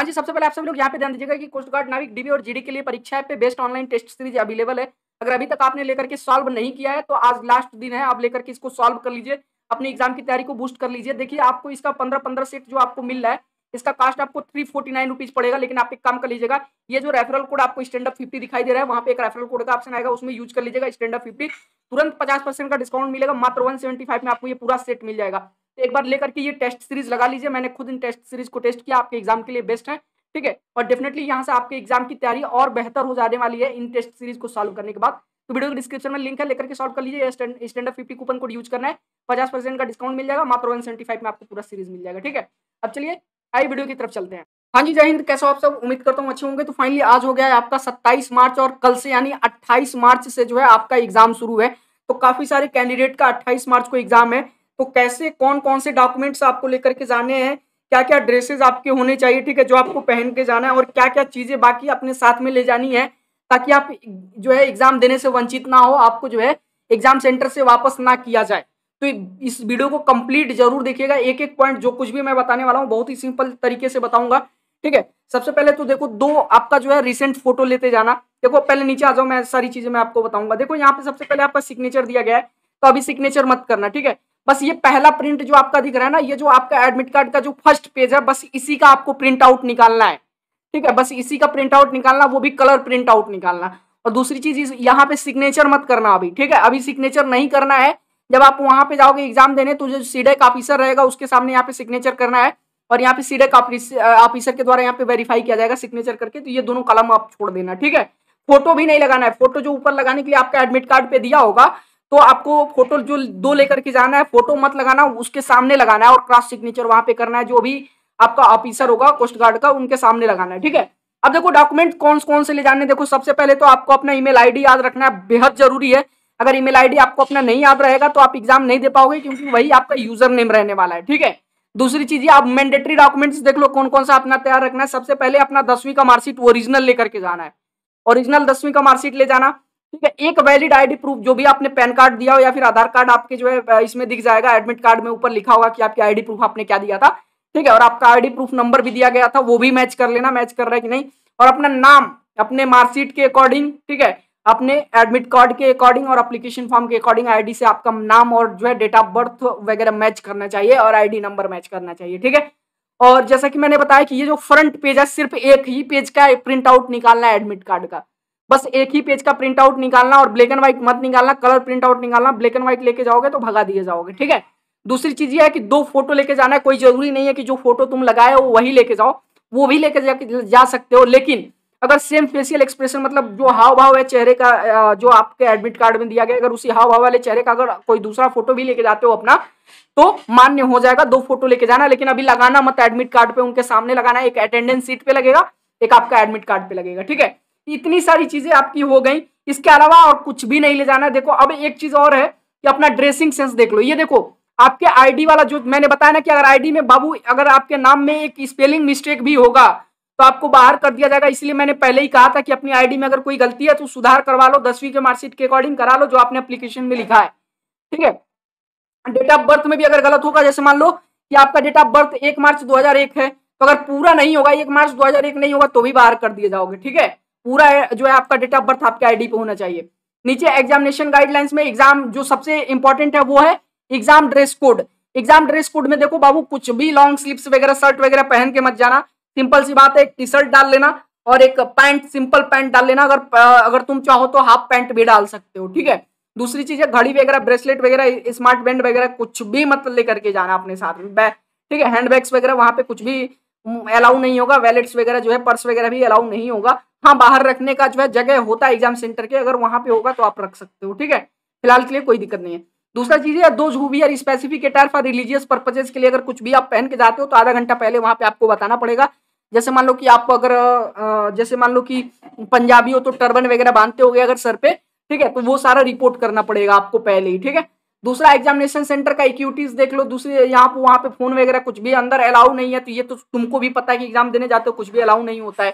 हाँ जी सबसे पहले आप सब लोग यहाँ पे ध्यान दीजिएगा कि कोस्ट गार्ड नाविक डीबी और जीडी के लिए परीक्षा पे best online test series available है अगर अभी तक आपने लेकर के सॉल्व नहीं किया है तो आज लास्ट दिन है आप लेकर के इसको सॉल्व कर लीजिए अपनी एग्जाम की तैयारी को बूस्ट कर लीजिए देखिए आपको इसका पंद्रह पंद्रह सेट जो आपको मिल रहा है इसका कास्ट आपको थ्री फोर्टी नाइन रुपीज पड़ेगा लेकिन आप एक काम कर लीजिएगा ये जो रेफरल कोड आपको स्टैंड फिफ्टी दिखाई दे रहा है वहां पे एक रेफरल कोड का ऑप्शन आएगा उसमें यूज कर लीजिएगा स्टैंड अप फिफ्टी तुरंत पचास परसेंट का डिस्काउंट मिलेगा मात्र वन सेवेंटी फाइव में आपको ये पूरा सेट मिल जाएगा तो एक बार लेकर के ये टेस्ट सीरीज लगा लीजिए मैंने खुद इन टेस्ट सीरीज को टेस्ट किया आपके एग्जाम के लिए बेस्ट है ठीक है और डेफिनेटली यहाँ से आपके एग्जाम की तैयारी और बेहतर हो जाने वाली है इन टेस्ट सीरीज को सॉल्व करने के बाद तो वीडियो के डिस्क्रिप्शन में लिंक है लेकर के सॉल्व कर लीजिए stand fifty coupon code use करना है पचास परसेंट का डिस्काउंट मिल जाएगा मात्र वन सेवेंटी फाइव में आपको पूरा सीरीज मिल जाएगा ठीक है अब चलिए आई वीडियो की तरफ चलते हैं हाँ जी जय हिंद कैसे आप सब उम्मीद करता हूँ अच्छे होंगे तो फाइनली आज हो गया है आपका 27 मार्च और कल से यानी 28 मार्च से जो है आपका एग्जाम शुरू है तो काफी सारे कैंडिडेट का 28 मार्च को एग्जाम है तो कैसे कौन कौन से डॉक्यूमेंट्स आपको लेकर के जाने हैं क्या क्या ड्रेसेस आपके होने चाहिए ठीक है जो आपको पहन के जाना है और क्या क्या चीजें बाकी अपने साथ में ले जानी है ताकि आप जो है एग्जाम देने से वंचित ना हो आपको जो है एग्जाम सेंटर से वापस ना किया जाए तो इस वीडियो को कंप्लीट जरूर देखिएगा एक एक पॉइंट जो कुछ भी मैं बताने वाला हूँ बहुत ही सिंपल तरीके से बताऊंगा ठीक है सबसे पहले तो देखो दो आपका जो है रिसेंट फोटो लेते जाना देखो पहले नीचे आ जाओ मैं सारी चीजें मैं आपको बताऊंगा देखो यहाँ पे सबसे पहले आपका सिग्नेचर दिया गया है तो अभी सिग्नेचर मत करना ठीक है बस ये पहला प्रिंट जो आपका दिख रहा है ना ये जो आपका एडमिट कार्ड का जो फर्स्ट पेज है बस इसी का आपको प्रिंट आउट निकालना है ठीक है बस इसी का प्रिंट आउट निकालना वो भी कलर प्रिंट आउट निकालना और दूसरी चीज यहाँ पे सिग्नेचर मत करना अभी ठीक है अभी सिग्नेचर नहीं करना है जब आप वहां पे जाओगे एग्जाम देने तो जो सीडेक e ऑफिसर रहेगा उसके सामने यहाँ पे सिग्नेचर करना है और यहाँ पे सीडेक e ऑफिसर के द्वारा यहाँ पे वेरीफाई किया जाएगा सिग्नेचर करके तो ये दोनों कलम आप छोड़ देना ठीक है फोटो भी नहीं लगाना है फोटो जो ऊपर लगाने के लिए आपका एडमिट कार्ड पे दिया होगा तो आपको फोटो जो दो लेकर के जाना है फोटो मत लगाना उसके सामने लगाना है और क्रॉस सिग्नेचर वहां पे करना है जो भी आपका ऑफिसर होगा कोस्ट गार्ड का उनके सामने लगाना है ठीक है अब देखो डॉक्यूमेंट कौन कौन से ले जाने देखो सबसे पहले तो आपको अपना ईमेल आईडी याद रखना है बेहद जरूरी है अगर ईमेल आईडी आपको अपना नहीं याद रहेगा तो आप एग्जाम नहीं दे पाओगे क्योंकि वही आपका यूजर नेम रहने वाला है ठीक है दूसरी चीज आप मैंडेटरी डॉक्यूमेंट्स देख लो कौन कौन सा अपना तैयार रखना है सबसे पहले अपना दसवीं का मार्कशीट ओरिजिनल लेकर के जाना है ओरिजिनल दसवीं का मार्कशीट ले जाना ठीक है एक वैलिड आईडी प्रूफ जो भी आपने पैन कार्ड दिया हो या फिर आधार कार्ड आपके जो है इसमें दिख जाएगा एडमिट कार्ड में ऊपर लिखा होगा कि आपकी आईडी प्रूफ आपने क्या दिया था ठीक है और आपका आईडी प्रूफ नंबर भी दिया गया था वो भी मैच कर लेना मैच कर रहा है कि नहीं और अपना नाम अपने मार्कशीट के अकॉर्डिंग ठीक है अपने एडमिट कार्ड के अकॉर्डिंग और अप्लीकेशन फॉर्म के अकॉर्डिंग आईडी से आपका नाम और जो है डेट ऑफ बर्थ वगैरह मैच करना चाहिए और आईडी नंबर मैच करना चाहिए ठीक है और जैसा कि मैंने बताया कि ये जो फ्रंट पेज है सिर्फ एक ही पेज का प्रिंट आउट निकालना है एडमिट कार्ड का बस एक ही पेज का प्रिंट आउट निकालना और ब्लैक एंड व्हाइट मत निकालना कलर प्रिंट आउट निकालना ब्लैक एंड व्हाइट लेके जाओगे तो भगा दिए जाओगे ठीक है दूसरी चीज ये है कि दो फोटो लेके जाना है कोई जरूरी नहीं है कि जो फोटो तुम लगाए हो वही लेके जाओ वो भी लेके जा, जा सकते हो लेकिन अगर सेम फेशियल एक्सप्रेशन मतलब जो हाव भाव है चेहरे का जो आपके एडमिट कार्ड में दिया गया अगर उसी हाव भाव वाले चेहरे का अगर कोई दूसरा फोटो भी लेके जाते हो अपना तो मान्य हो जाएगा दो फोटो लेके जाना लेकिन अभी लगाना मत एडमिट कार्ड पे उनके सामने लगाना एक अटेंडेंस सीट पे लगेगा एक आपका एडमिट कार्ड पे लगेगा ठीक है इतनी सारी चीजें आपकी हो गई इसके अलावा और कुछ भी नहीं ले जाना देखो अब एक चीज और है कि अपना ड्रेसिंग सेंस देख लो ये देखो आपके आईडी वाला जो मैंने बताया ना कि अगर आईडी में बाबू अगर आपके नाम में एक स्पेलिंग मिस्टेक भी होगा तो आपको बाहर कर दिया जाएगा इसलिए मैंने पहले ही कहा था कि अपनी आईडी में अगर कोई गलती है तो सुधार करवा लो दसवीं के मार्कशीट के अकॉर्डिंग करा लो जो आपने एप्लीकेशन में लिखा है ठीक है डेट ऑफ बर्थ में भी अगर गलत होगा जैसे मान लो कि आपका डेट ऑफ बर्थ एक मार्च दो है तो अगर पूरा नहीं होगा एक मार्च दो नहीं होगा तो भी बाहर कर दिए जाओगे ठीक है पूरा जो है आपका डेट ऑफ बर्थ आपके आईडी पे होना चाहिए नीचे एग्जामिनेशन गाइडलाइंस में एग्जाम जो सबसे इंपॉर्टेंट है वो है exam dress code exam dress code में देखो बाबू कुछ भी लॉन्ग स्लीव्स वगैरह शर्ट वगैरह पहन के मत जाना सिंपल सी बात है एक टी शर्ट डाल लेना और एक पैंट सिंपल पैंट डाल लेना अगर अगर तुम चाहो तो हाफ पैंट भी डाल सकते हो ठीक है दूसरी चीज है घड़ी वगैरह ब्रेसलेट वगैरह स्मार्ट बैंड वगैरह कुछ भी मत लेकर के जाना अपने साथ में ठीक है हैंड बैग्स वगैरह वहाँ पे कुछ भी अलाउ नहीं होगा वैलेट्स वगैरह जो है पर्स वगैरह भी अलाउ नहीं होगा हाँ बाहर रखने का जो है जगह होता है एग्जाम सेंटर के अगर वहाँ पे होगा तो आप रख सकते हो ठीक है फिलहाल के लिए कोई दिक्कत नहीं है दूसरा चीज है दो जू भी specific attire for religious purposes के लिए अगर कुछ भी आप पहन के जाते हो तो आधा घंटा पहले वहाँ पे आपको बताना पड़ेगा जैसे मान लो कि आप अगर जैसे मान लो कि पंजाबी हो तो टर्बन वगैरह बांधते हो गए अगर सर पे ठीक है तो वो सारा रिपोर्ट करना पड़ेगा आपको पहले ही ठीक है दूसरा एग्जामिनेशन सेंटर का इक्विटीज देख लो दूसरी यहाँ पे वहाँ पे फोन वगैरह कुछ भी अंदर अलाउ नहीं है तो ये तो तुमको भी पता है कि एग्जाम देने जाते हो कुछ भी अलाउ नहीं होता है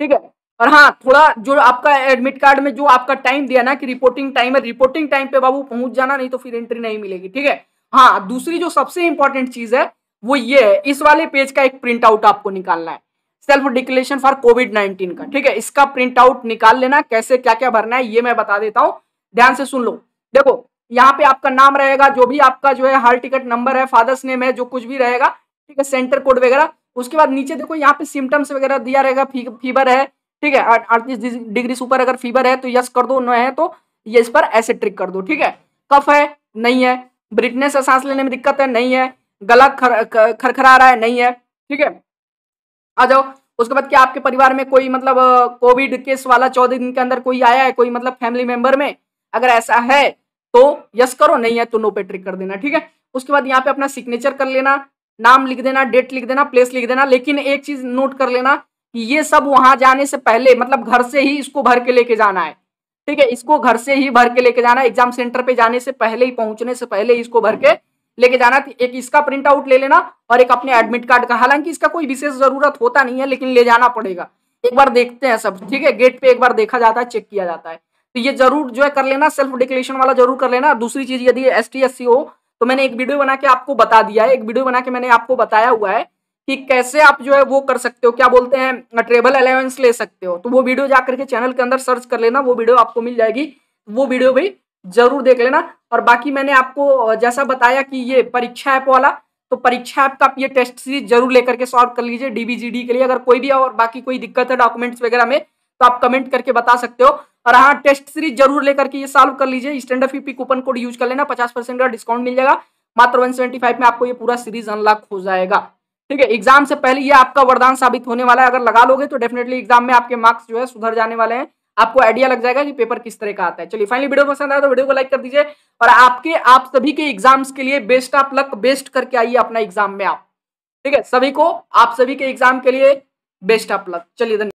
ठीक है और हाँ थोड़ा जो आपका एडमिट कार्ड में जो आपका टाइम दिया ना कि रिपोर्टिंग टाइम है रिपोर्टिंग टाइम पे बाबू पहुंच जाना नहीं तो फिर एंट्री नहीं मिलेगी ठीक है हाँ दूसरी जो सबसे इंपॉर्टेंट चीज है वो ये है इस वाले पेज का एक प्रिंट आउट आपको निकालना है self declaration for COVID nineteen का ठीक है इसका प्रिंट आउट निकाल लेना कैसे क्या क्या भरना है ये मैं बता देता हूँ ध्यान से सुन लो देखो यहाँ पे आपका नाम रहेगा जो भी आपका जो है हाल टिकट नंबर है फादर्स नेम है जो कुछ भी रहेगा ठीक है सेंटर कोड वगैरह उसके बाद नीचे देखो यहाँ पे सिम्टम्स वगैरह दिया रहेगा फीवर है ठीक है अड़तीस डिग्री से ऊपर अगर फीवर है तो यस कर दो न है तो ये इस पर ऐसे ट्रिक कर दो ठीक है कफ है नहीं है ब्रिटनेस है सांस लेने में दिक्कत है नहीं है गला खर खरखरा रहा है नहीं है ठीक है आ जाओ उसके बाद क्या आपके परिवार में कोई मतलब कोविड केस वाला चौदह दिन के अंदर कोई आया है कोई मतलब फैमिली मेंबर में अगर ऐसा है तो यस करो नहीं है तो नो पे ट्रिक कर देना ठीक है उसके बाद यहाँ पे अपना सिग्नेचर कर लेना नाम लिख देना डेट लिख देना प्लेस लिख देना लेकिन एक चीज नोट कर लेना कि ये सब वहां जाने से पहले मतलब घर से ही इसको भर के लेके जाना है ठीक है इसको घर से ही भर के लेके जाना है एग्जाम सेंटर पे जाने से पहले ही पहुंचने से पहले इसको भर के लेके जाना एक इसका प्रिंट आउट ले लेना और एक अपने एडमिट कार्ड का हालांकि इसका कोई विशेष जरूरत होता नहीं है लेकिन ले जाना पड़ेगा एक बार देखते हैं सब ठीक है गेट पे एक बार देखा जाता है चेक किया जाता है तो ये जरूर जो है कर लेना सेल्फ डिक्लेरेशन वाला जरूर कर लेना दूसरी चीज यदि एस टी हो तो मैंने एक वीडियो बना के आपको बता दिया है एक वीडियो बना के मैंने आपको बताया हुआ है कि कैसे आप जो है वो कर सकते हो क्या बोलते हैं ट्रेवल अलाउंस ले सकते हो तो वो वीडियो जाकर के चैनल के अंदर सर्च कर लेना वो वीडियो आपको मिल जाएगी वो वीडियो भी जरूर देख लेना और बाकी मैंने आपको जैसा बताया कि ये परीक्षा ऐप वाला तो परीक्षा ऐप का आप ये टेस्ट सीरीज जरूर लेकर के सॉल्व कर लीजिए डीबीजीडी के लिए अगर कोई भी और बाकी कोई दिक्कत है डॉक्यूमेंट्स वगैरह में तो आप कमेंट करके बता सकते हो और हाँ टेस्ट सीरीज जरूर लेकर के ये सॉल्व कर लीजिए stand up coupon code use कर लेना पचास परसेंट का डिस्काउंट मिल जाएगा मात्र वन में आपको ये पूरा सीरीज अनलॉक हो जाएगा ठीक है एग्जाम से पहले ये आपका वरदान साबित होने वाला है अगर लगा लोगे तो डेफिनेटली एग्जाम में आपके मार्क्स जो है सुधर जाने वाले हैं आपको आइडिया लग जाएगा कि पेपर किस तरह का आता है चलिए फाइनली वीडियो पसंद आया तो वीडियो को लाइक कर दीजिए और आपके आप सभी के एग्जाम्स के लिए बेस्ट ऑफ लक बेस्ट करके आइए अपना एग्जाम में आप ठीक है सभी को आप सभी के एग्जाम के लिए बेस्ट ऑफ लक चलिए